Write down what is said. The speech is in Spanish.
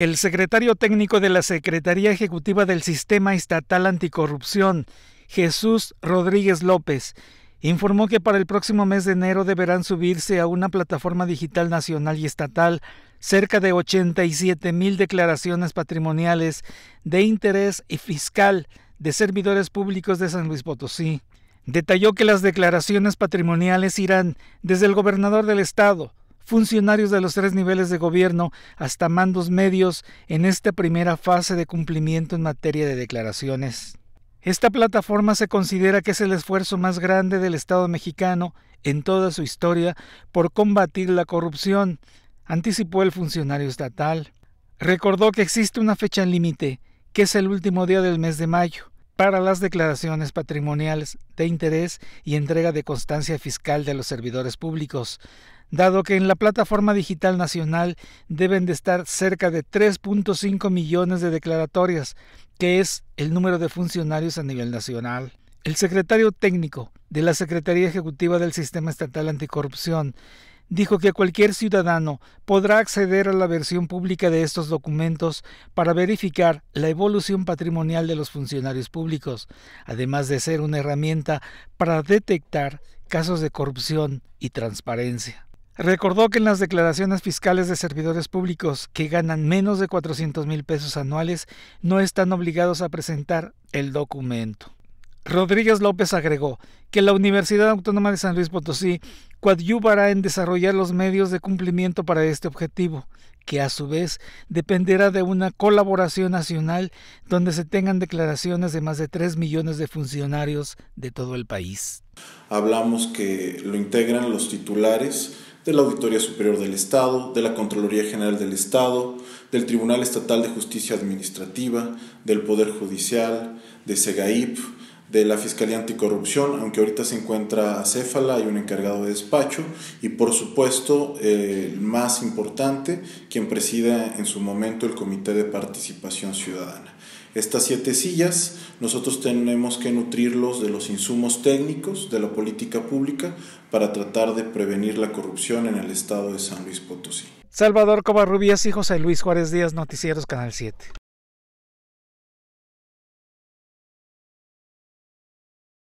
El secretario técnico de la Secretaría Ejecutiva del Sistema Estatal Anticorrupción, Jesús Rodríguez López, informó que para el próximo mes de enero deberán subirse a una plataforma digital nacional y estatal cerca de 87 mil declaraciones patrimoniales de interés y fiscal de servidores públicos de San Luis Potosí. Detalló que las declaraciones patrimoniales irán desde el gobernador del estado, funcionarios de los tres niveles de gobierno hasta mandos medios en esta primera fase de cumplimiento en materia de declaraciones. Esta plataforma se considera que es el esfuerzo más grande del Estado mexicano en toda su historia por combatir la corrupción, anticipó el funcionario estatal. Recordó que existe una fecha límite, que es el último día del mes de mayo, para las declaraciones patrimoniales de interés y entrega de constancia fiscal de los servidores públicos dado que en la plataforma digital nacional deben de estar cerca de 3.5 millones de declaratorias, que es el número de funcionarios a nivel nacional. El secretario técnico de la Secretaría Ejecutiva del Sistema Estatal Anticorrupción dijo que cualquier ciudadano podrá acceder a la versión pública de estos documentos para verificar la evolución patrimonial de los funcionarios públicos, además de ser una herramienta para detectar casos de corrupción y transparencia. Recordó que en las declaraciones fiscales de servidores públicos que ganan menos de 400 mil pesos anuales no están obligados a presentar el documento. Rodríguez López agregó que la Universidad Autónoma de San Luis Potosí coadyuvará en desarrollar los medios de cumplimiento para este objetivo, que a su vez dependerá de una colaboración nacional donde se tengan declaraciones de más de 3 millones de funcionarios de todo el país. Hablamos que lo integran los titulares de la Auditoría Superior del Estado, de la Contraloría General del Estado, del Tribunal Estatal de Justicia Administrativa, del Poder Judicial, de SEGAIP, de la Fiscalía Anticorrupción, aunque ahorita se encuentra Céfala y un encargado de despacho, y por supuesto, el más importante, quien presida en su momento el Comité de Participación Ciudadana. Estas siete sillas nosotros tenemos que nutrirlos de los insumos técnicos de la política pública para tratar de prevenir la corrupción en el estado de San Luis Potosí. Salvador Covarrubias y José Luis Juárez Díaz, Noticieros Canal 7.